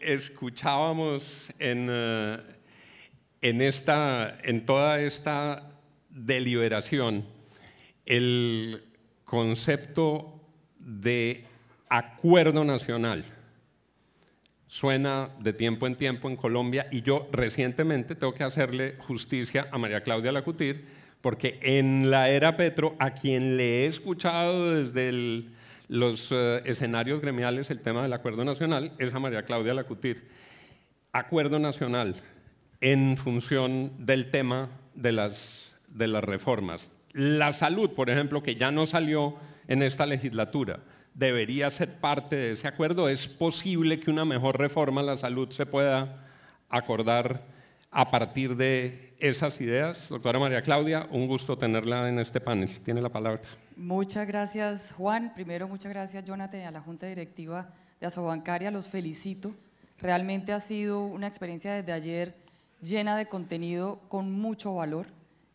escuchábamos en, eh, en, esta, en toda esta deliberación el concepto de acuerdo nacional. Suena de tiempo en tiempo en Colombia y yo recientemente tengo que hacerle justicia a María Claudia Lacutir porque en la era Petro, a quien le he escuchado desde el los eh, escenarios gremiales, el tema del acuerdo nacional, es a María Claudia Lacutir. Acuerdo nacional en función del tema de las, de las reformas. La salud, por ejemplo, que ya no salió en esta legislatura, debería ser parte de ese acuerdo. Es posible que una mejor reforma a la salud se pueda acordar a partir de esas ideas. Doctora María Claudia, un gusto tenerla en este panel. Tiene la palabra. Muchas gracias, Juan. Primero, muchas gracias, Jonathan, a la Junta Directiva de Asobancaria. Los felicito. Realmente ha sido una experiencia desde ayer llena de contenido con mucho valor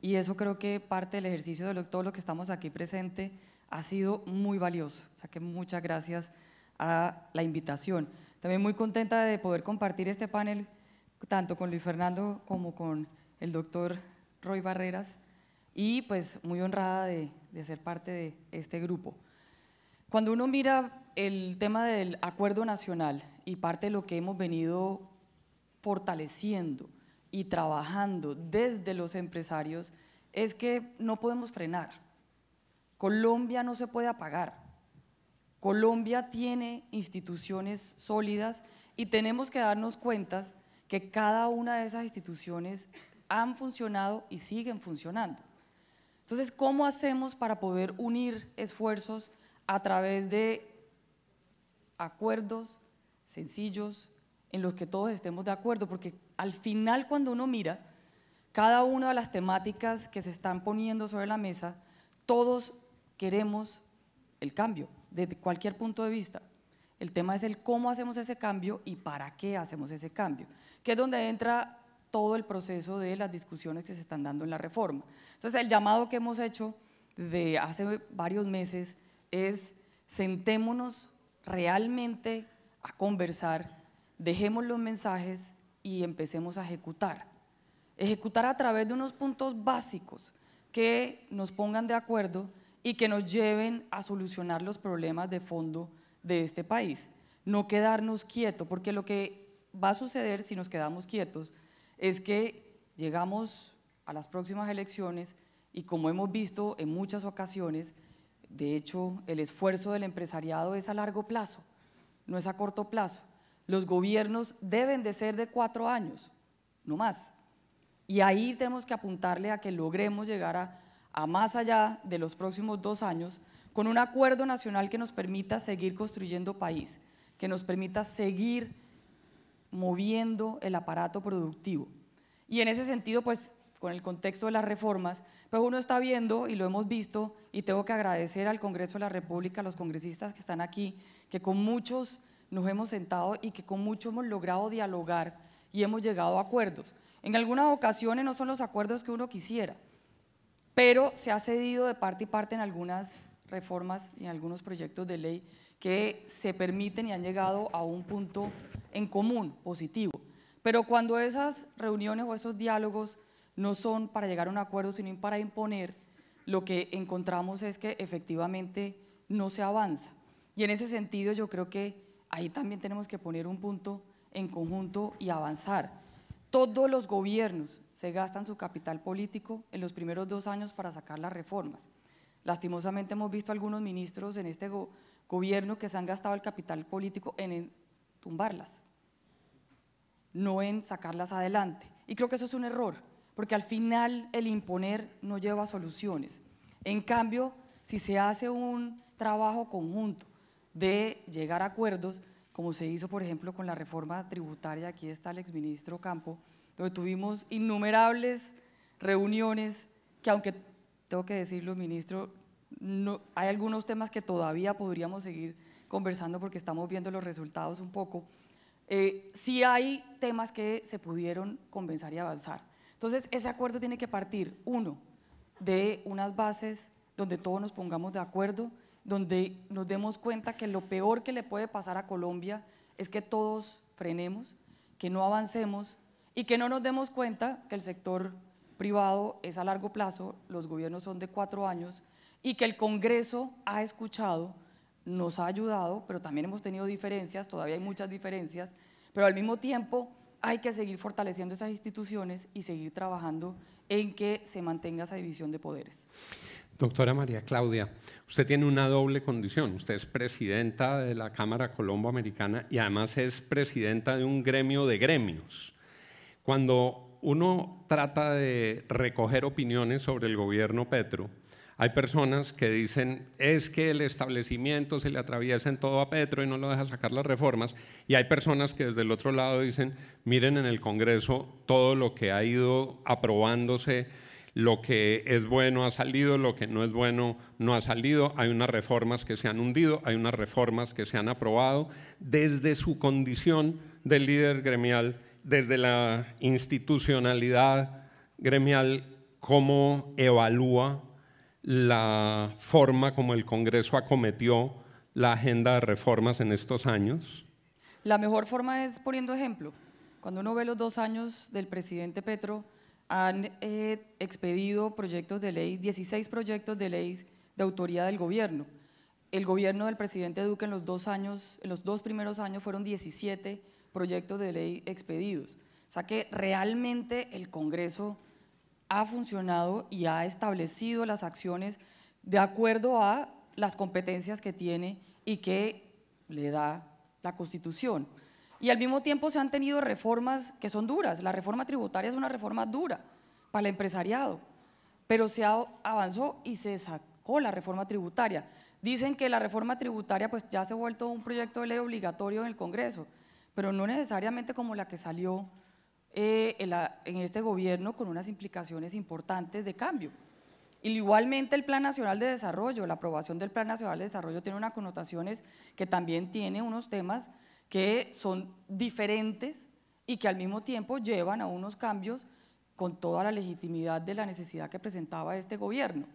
y eso creo que parte del ejercicio de todos los lo que estamos aquí presente ha sido muy valioso. O que muchas gracias a la invitación. También muy contenta de poder compartir este panel tanto con Luis Fernando como con el doctor Roy Barreras, y pues muy honrada de, de ser parte de este grupo. Cuando uno mira el tema del acuerdo nacional y parte de lo que hemos venido fortaleciendo y trabajando desde los empresarios, es que no podemos frenar. Colombia no se puede apagar. Colombia tiene instituciones sólidas y tenemos que darnos cuenta que cada una de esas instituciones han funcionado y siguen funcionando. Entonces, ¿cómo hacemos para poder unir esfuerzos a través de acuerdos sencillos en los que todos estemos de acuerdo? Porque al final, cuando uno mira cada una de las temáticas que se están poniendo sobre la mesa, todos queremos el cambio, desde cualquier punto de vista. El tema es el cómo hacemos ese cambio y para qué hacemos ese cambio, que es donde entra todo el proceso de las discusiones que se están dando en la reforma. Entonces, el llamado que hemos hecho de hace varios meses es sentémonos realmente a conversar, dejemos los mensajes y empecemos a ejecutar. Ejecutar a través de unos puntos básicos que nos pongan de acuerdo y que nos lleven a solucionar los problemas de fondo de este país. No quedarnos quietos, porque lo que va a suceder si nos quedamos quietos es que llegamos a las próximas elecciones y como hemos visto en muchas ocasiones, de hecho el esfuerzo del empresariado es a largo plazo, no es a corto plazo. Los gobiernos deben de ser de cuatro años, no más. Y ahí tenemos que apuntarle a que logremos llegar a, más allá de los próximos dos años con un acuerdo nacional que nos permita seguir construyendo país, que nos permita seguir moviendo el aparato productivo. Y en ese sentido, pues con el contexto de las reformas, pues uno está viendo y lo hemos visto y tengo que agradecer al Congreso de la República, a los congresistas que están aquí, que con muchos nos hemos sentado y que con muchos hemos logrado dialogar y hemos llegado a acuerdos. En algunas ocasiones no son los acuerdos que uno quisiera, pero se ha cedido de parte y parte en algunas reformas y en algunos proyectos de ley que se permiten y han llegado a un punto en común, positivo. Pero cuando esas reuniones o esos diálogos no son para llegar a un acuerdo, sino para imponer, lo que encontramos es que efectivamente no se avanza. Y en ese sentido yo creo que ahí también tenemos que poner un punto en conjunto y avanzar. Todos los gobiernos se gastan su capital político en los primeros dos años para sacar las reformas. Lastimosamente hemos visto algunos ministros en este gobierno que se han gastado el capital político en, tumbarlas, no en sacarlas adelante. Y creo que eso es un error, porque al final el imponer no lleva a soluciones. En cambio, si se hace un trabajo conjunto de llegar a acuerdos, como se hizo, por ejemplo, con la reforma tributaria, aquí está el exministro Campo, donde tuvimos innumerables reuniones que aunque tengo que decirlo, ministro, hay algunos temas que todavía podríamos seguir conversando porque estamos viendo los resultados un poco, si eh, sí hay temas que se pudieron convencer y avanzar. Entonces, ese acuerdo tiene que partir, uno, de unas bases donde todos nos pongamos de acuerdo, donde nos demos cuenta que lo peor que le puede pasar a Colombia es que todos frenemos, que no avancemos y que no nos demos cuenta que el sector privado es a largo plazo, los gobiernos son de cuatro años y que el Congreso ha escuchado nos ha ayudado, pero también hemos tenido diferencias, todavía hay muchas diferencias, pero al mismo tiempo hay que seguir fortaleciendo esas instituciones y seguir trabajando en que se mantenga esa división de poderes. Doctora María Claudia, usted tiene una doble condición. Usted es presidenta de la Cámara Colombo-Americana y además es presidenta de un gremio de gremios. Cuando uno trata de recoger opiniones sobre el gobierno Petro, hay personas que dicen, es que el establecimiento se le atraviesa en todo a Petro y no lo deja sacar las reformas. Y hay personas que desde el otro lado dicen, miren en el Congreso todo lo que ha ido aprobándose, lo que es bueno ha salido, lo que no es bueno no ha salido, hay unas reformas que se han hundido, hay unas reformas que se han aprobado desde su condición de líder gremial, desde la institucionalidad gremial, cómo evalúa la forma como el Congreso acometió la agenda de reformas en estos años? La mejor forma es poniendo ejemplo. Cuando uno ve los dos años del presidente Petro, han eh, expedido proyectos de ley, 16 proyectos de ley de autoría del gobierno. El gobierno del presidente Duque en los dos años, en los dos primeros años fueron 17 proyectos de ley expedidos. O sea que realmente el Congreso ha funcionado y ha establecido las acciones de acuerdo a las competencias que tiene y que le da la Constitución. Y al mismo tiempo se han tenido reformas que son duras. La reforma tributaria es una reforma dura para el empresariado, pero se avanzó y se sacó la reforma tributaria. Dicen que la reforma tributaria pues ya se ha vuelto un proyecto de ley obligatorio en el Congreso, pero no necesariamente como la que salió eh, en, este gobierno con unas implicaciones importantes de cambio. igualmente el Plan Nacional de Desarrollo, la aprobación del Plan Nacional de Desarrollo tiene unas connotaciones que también tiene unos temas que son diferentes y que al mismo tiempo llevan a unos cambios con toda la legitimidad de la necesidad que presentaba este gobierno.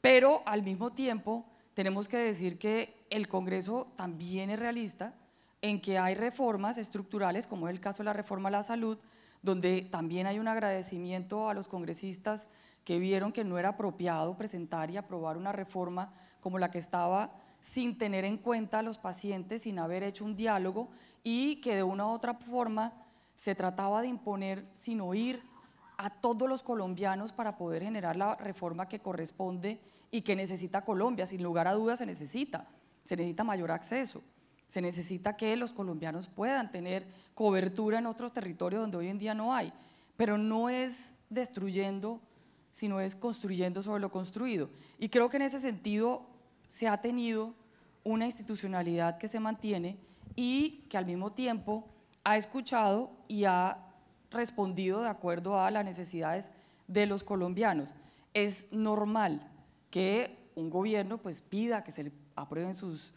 Pero al mismo tiempo tenemos que decir que el Congreso también es realista en que hay reformas estructurales, como es el caso de la reforma a la salud, donde también hay un agradecimiento a los congresistas que vieron que no era apropiado presentar y aprobar una reforma como la que estaba sin tener en cuenta a los pacientes, sin haber hecho un diálogo y que de una u otra forma se trataba de imponer sin oír a todos los colombianos para poder generar la reforma que corresponde y que necesita Colombia. Sin lugar a dudas se necesita, se necesita mayor acceso. Se necesita que los colombianos puedan tener cobertura en otros territorios donde hoy en día no hay, pero no es destruyendo, sino es construyendo sobre lo construido. Y creo que en ese sentido se ha tenido una institucionalidad que se mantiene y que al mismo tiempo ha escuchado y ha respondido de acuerdo a las necesidades de los colombianos. Es normal que un gobierno pues pida que se aprueben sus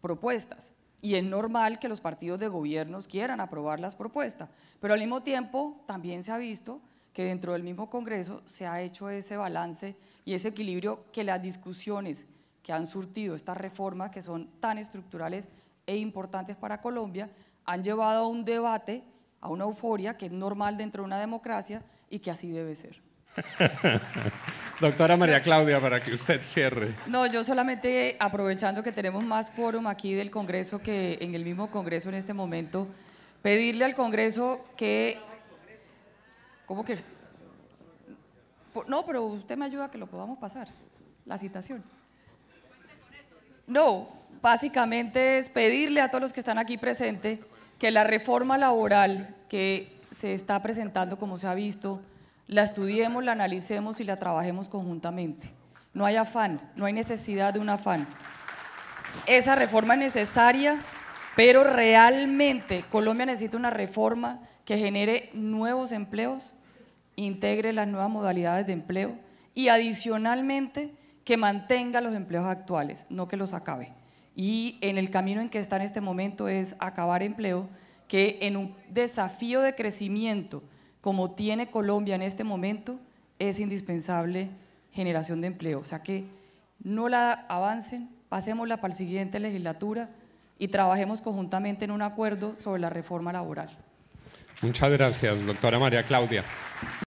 propuestas, y es normal que los partidos de gobierno quieran aprobar las propuestas, pero al mismo tiempo también se ha visto que dentro del mismo Congreso se ha hecho ese balance y ese equilibrio que las discusiones que han surtido estas reformas, que son tan estructurales e importantes para Colombia, han llevado a un debate, a una euforia que es normal dentro de una democracia y que así debe ser. Doctora María Claudia, para que usted cierre. No, yo solamente aprovechando que tenemos más quórum aquí del Congreso que en el mismo Congreso en este momento, pedirle al Congreso que... ¿Cómo que? No, pero usted me ayuda a que lo podamos pasar, la citación. No, básicamente es pedirle a todos los que están aquí presentes que la reforma laboral que se está presentando, como se ha visto, la estudiemos, la analicemos y la trabajemos conjuntamente. No hay afán, no hay necesidad de un afán. Esa reforma es necesaria, pero realmente Colombia necesita una reforma que genere nuevos empleos, integre las nuevas modalidades de empleo y adicionalmente que mantenga los empleos actuales, no que los acabe. Y en el camino en que está en este momento es acabar empleo, que en un desafío de crecimiento como tiene Colombia en este momento, es indispensable generación de empleo. O sea que no la avancen, pasémosla para la siguiente legislatura y trabajemos conjuntamente en un acuerdo sobre la reforma laboral. Muchas gracias, doctora María Claudia.